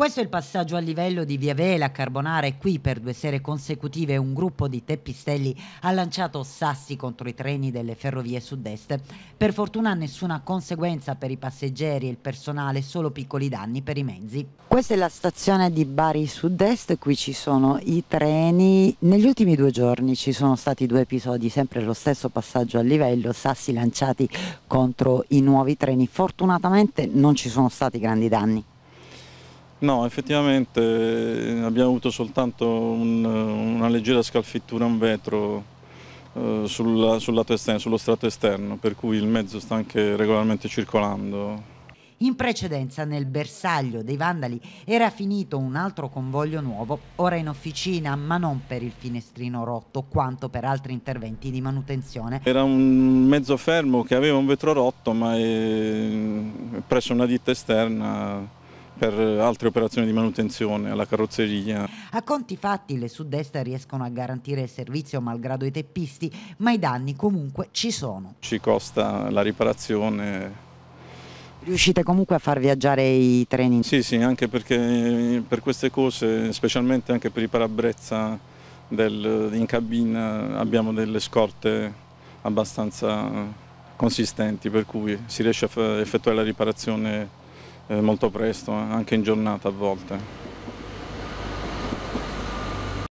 Questo è il passaggio a livello di Via Vela a Carbonara e qui per due sere consecutive un gruppo di teppistelli ha lanciato sassi contro i treni delle ferrovie sud-est. Per fortuna nessuna conseguenza per i passeggeri e il personale, solo piccoli danni per i mezzi. Questa è la stazione di Bari sud-est, qui ci sono i treni. Negli ultimi due giorni ci sono stati due episodi, sempre lo stesso passaggio a livello, sassi lanciati contro i nuovi treni. Fortunatamente non ci sono stati grandi danni. No, effettivamente eh, abbiamo avuto soltanto un, eh, una leggera scalfittura a un vetro eh, sulla, sul esterno, sullo strato esterno, per cui il mezzo sta anche regolarmente circolando. In precedenza nel bersaglio dei vandali era finito un altro convoglio nuovo, ora in officina, ma non per il finestrino rotto, quanto per altri interventi di manutenzione. Era un mezzo fermo che aveva un vetro rotto, ma è... presso una ditta esterna per altre operazioni di manutenzione alla carrozzeria. A conti fatti le sud-est riescono a garantire il servizio malgrado i teppisti, ma i danni comunque ci sono. Ci costa la riparazione. Riuscite comunque a far viaggiare i treni? Sì, sì, anche perché per queste cose, specialmente anche per i parabrezza del, in cabina, abbiamo delle scorte abbastanza consistenti, per cui si riesce a effettuare la riparazione eh, molto presto, anche in giornata a volte.